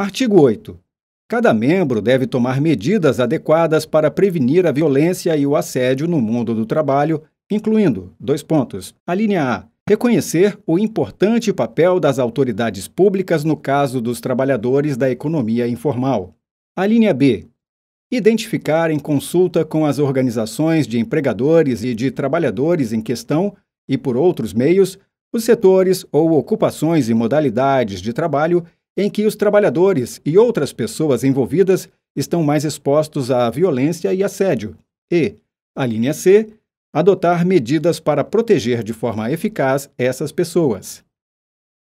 Artigo 8. Cada membro deve tomar medidas adequadas para prevenir a violência e o assédio no mundo do trabalho, incluindo, dois pontos, a linha A, reconhecer o importante papel das autoridades públicas no caso dos trabalhadores da economia informal. A linha B, identificar em consulta com as organizações de empregadores e de trabalhadores em questão e por outros meios os setores ou ocupações e modalidades de trabalho em que os trabalhadores e outras pessoas envolvidas estão mais expostos à violência e assédio. E, a linha C, adotar medidas para proteger de forma eficaz essas pessoas.